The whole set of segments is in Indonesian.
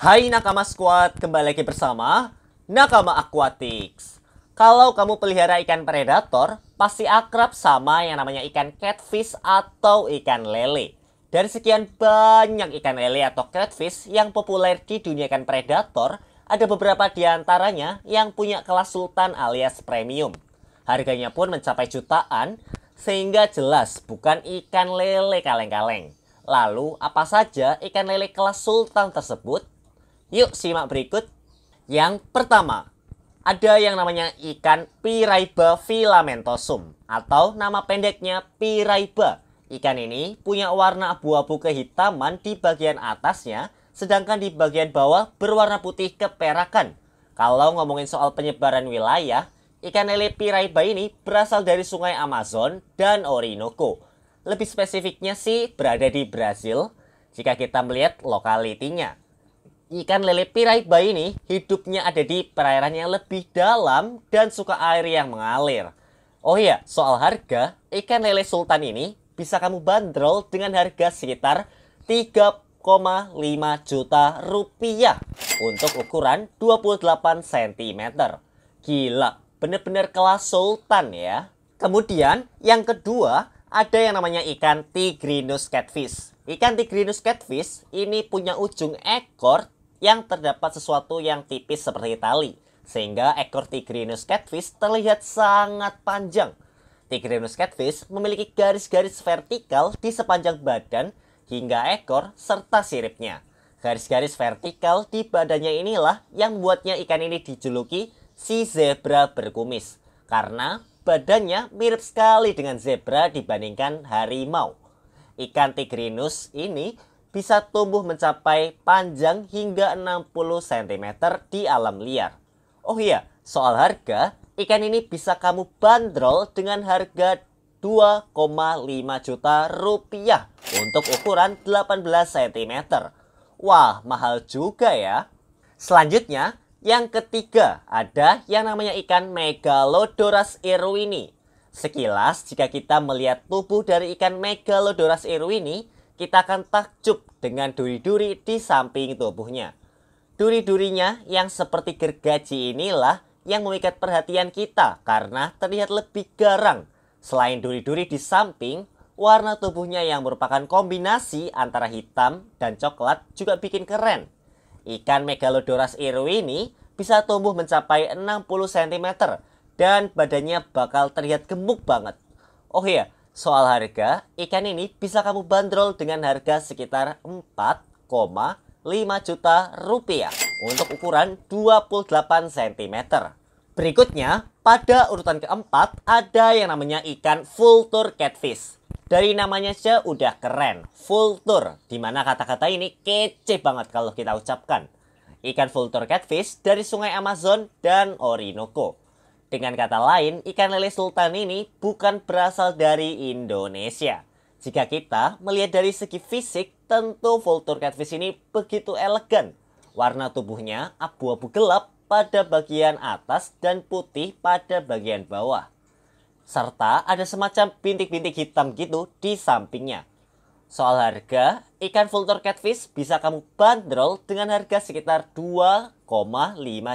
Hai Nakama Squad, kembali lagi bersama Nakama Aquatics. Kalau kamu pelihara ikan predator, pasti akrab sama yang namanya ikan catfish atau ikan lele. Dari sekian banyak ikan lele atau catfish yang populer di dunia ikan predator, ada beberapa di antaranya yang punya kelas sultan alias premium. Harganya pun mencapai jutaan, sehingga jelas bukan ikan lele kaleng-kaleng. Lalu, apa saja ikan lele kelas sultan tersebut? Yuk simak berikut. Yang pertama, ada yang namanya ikan Piraiba filamentosum atau nama pendeknya Piraiba. Ikan ini punya warna abu-abu kehitaman di bagian atasnya, sedangkan di bagian bawah berwarna putih keperakan. Kalau ngomongin soal penyebaran wilayah, ikan lele Piraiba ini berasal dari sungai Amazon dan Orinoco. Lebih spesifiknya sih berada di Brazil, jika kita melihat lokalitinya. Ikan lele bayi ini hidupnya ada di perairan yang lebih dalam dan suka air yang mengalir. Oh iya, soal harga, ikan lele sultan ini bisa kamu bandrol dengan harga sekitar 3,5 juta rupiah untuk ukuran 28 cm. Gila, bener-bener kelas sultan ya. Kemudian, yang kedua, ada yang namanya ikan tigrinus catfish. Ikan tigrinus catfish ini punya ujung ekor yang terdapat sesuatu yang tipis seperti tali, sehingga ekor Tigrinus catfish terlihat sangat panjang. Tigrinus catfish memiliki garis-garis vertikal di sepanjang badan hingga ekor serta siripnya. Garis-garis vertikal di badannya inilah yang membuatnya ikan ini dijuluki si zebra berkumis karena badannya mirip sekali dengan zebra dibandingkan harimau. Ikan tigrinus ini bisa tumbuh mencapai panjang hingga 60 cm di alam liar. Oh iya, soal harga, ikan ini bisa kamu bandrol dengan harga 2,5 juta rupiah untuk ukuran 18 cm. Wah, mahal juga ya. Selanjutnya, yang ketiga ada yang namanya ikan Megalodoras irwini. Sekilas jika kita melihat tubuh dari ikan Megalodoras irwini, kita akan takjub dengan duri-duri di samping tubuhnya. Duri-durinya yang seperti gergaji inilah yang memikat perhatian kita karena terlihat lebih garang. Selain duri-duri di samping, warna tubuhnya yang merupakan kombinasi antara hitam dan coklat juga bikin keren. Ikan Megalodoras iru ini bisa tumbuh mencapai 60 cm dan badannya bakal terlihat gemuk banget. Oh iya, Soal harga, ikan ini bisa kamu bandrol dengan harga sekitar 4,5 juta rupiah untuk ukuran 28 cm. Berikutnya, pada urutan keempat ada yang namanya ikan full tur catfish. Dari namanya saja udah keren, full tur dimana kata-kata ini kece banget kalau kita ucapkan. Ikan full tur catfish dari sungai Amazon dan Orinoco. Dengan kata lain, ikan lele sultan ini bukan berasal dari Indonesia. Jika kita melihat dari segi fisik, tentu vultur catfish ini begitu elegan. Warna tubuhnya abu-abu gelap pada bagian atas dan putih pada bagian bawah. Serta ada semacam bintik-bintik hitam gitu di sampingnya. Soal harga, ikan vultur catfish bisa kamu bandrol dengan harga sekitar 2,5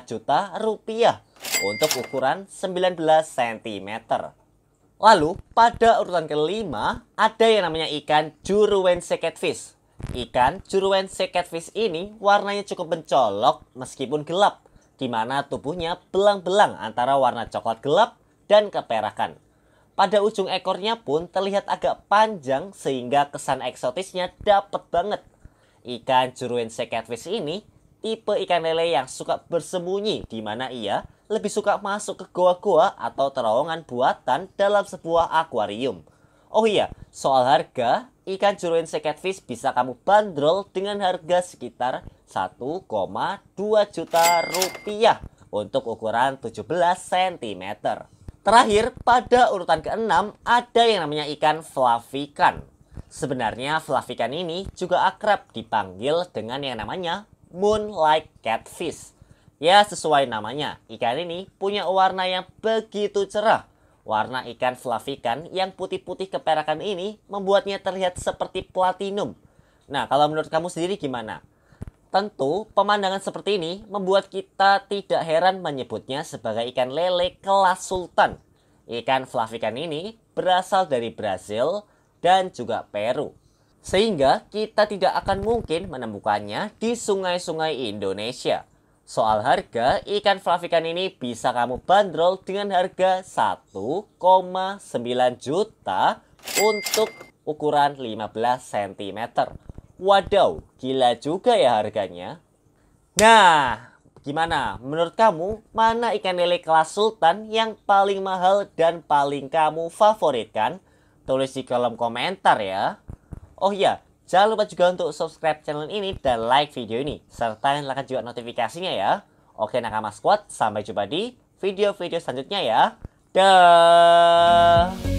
juta rupiah untuk ukuran 19 cm. Lalu, pada urutan kelima, ada yang namanya ikan juruwense catfish. Ikan juruwense catfish ini warnanya cukup mencolok meskipun gelap, di mana tubuhnya belang-belang antara warna coklat gelap dan keperakan. Pada ujung ekornya pun terlihat agak panjang sehingga kesan eksotisnya dapat banget. Ikan juruense catfish ini tipe ikan lele yang suka bersembunyi di mana ia lebih suka masuk ke goa-goa atau terowongan buatan dalam sebuah akuarium. Oh iya, soal harga, ikan juruense catfish bisa kamu bandrol dengan harga sekitar 1,2 juta rupiah untuk ukuran 17 cm. Terakhir, pada urutan keenam ada yang namanya ikan flavikan. Sebenarnya flavikan ini juga akrab dipanggil dengan yang namanya moonlight catfish. Ya, sesuai namanya, ikan ini punya warna yang begitu cerah. Warna ikan flavikan yang putih-putih keperakan ini membuatnya terlihat seperti platinum. Nah, kalau menurut kamu sendiri gimana? Tentu, pemandangan seperti ini membuat kita tidak heran menyebutnya sebagai ikan lele kelas sultan. Ikan flavikan ini berasal dari Brazil dan juga Peru. Sehingga kita tidak akan mungkin menemukannya di sungai-sungai Indonesia. Soal harga, ikan flavikan ini bisa kamu bandrol dengan harga 1,9 juta untuk ukuran 15 cm Wadaw, gila juga ya harganya. Nah, gimana? Menurut kamu, mana ikan lele kelas sultan yang paling mahal dan paling kamu favoritkan? Tulis di kolom komentar ya. Oh iya, jangan lupa juga untuk subscribe channel ini dan like video ini. Serta nyalakan juga notifikasinya ya. Oke Nakama Squad, sampai jumpa di video-video selanjutnya ya. Dah.